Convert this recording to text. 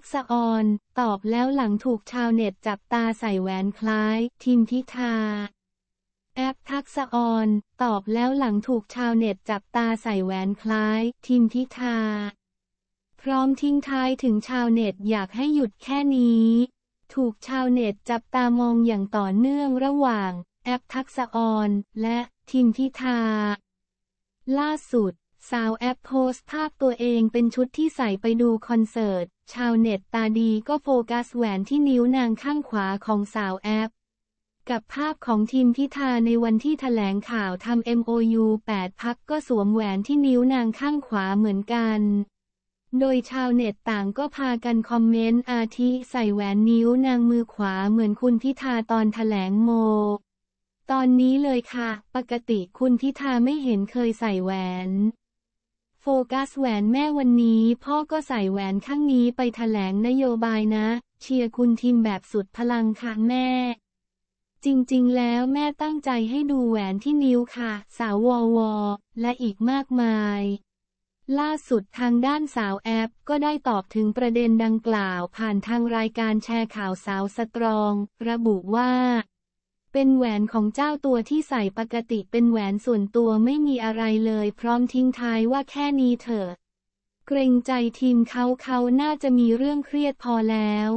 กษะออนตอบแล้วหลังถูกชาวเน็ตจับตาใส่แหวนคล้าย ทิมพิธาแอปทักษออนตอบแล้วหลังถูกชาวเน็ตจับตาใส่แหวนคล้าย ทิมพิธาพร้อมทิ้งท้ายถึงชาวเน็ตอยากให้หยุดแค่นี้ ถูกชาวเน็ตจับตามองอย่างต่อเนื่องระหว่าง แอปทักษออนและทิมพิธาล่าสุดสาวแอปโพสภาพตัวเองเป็นชุดที่ใส่ไปดูคอนเสิร์ต ชาวเน็ตตาดีก็โฟกัสแหวนที่นิ้วนางข้างขวาของสาวแอปกับภาพของทีมพิธาในวันที่ถแถลงข่าวทำ MOU 8พักก็สวมแหวนที่นิ้วนางข้างขวาเหมือนกัน โดยชาวเน็ตต่างก็พากันคอมเมนต์อาทิใส่แหวนนิ้วนางมือขวาเหมือนคุณพิธาตอนถแถลงโม ตอนนี้เลยค่ะ ปกติคุณพิธาไม่เห็นเคยใส่แหวนโฟกัสแหวนแม่วันนี้พ่อก็ใส่แหวนข้างนี้ไปถแถลงนโยบายนะ เชียร์คุณทีมแบบสุดพลังค่ะแม่ จริงๆ แล้วแม่ตั้งใจให้ดูแหวนที่นิ้วค่ะ สาววอวอและอีกมากมาย ล่าสุดทางด้านสาวแอป ก็ได้ตอบถึงประเด็นดังกล่าวผ่านทางรายการแชร์ข่าวสาวสตรอง ระบุว่าเป็นแหวนของเจ้าตัวที่ใส่ปกติ เป็นแหวนส่วนตัวไม่มีอะไรเลย พร้อมทิ้งท้ายว่าแค่นี้เถอะเกรงใจทีมเขาเขาน่าจะมีเรื่องเครียดพอแล้ว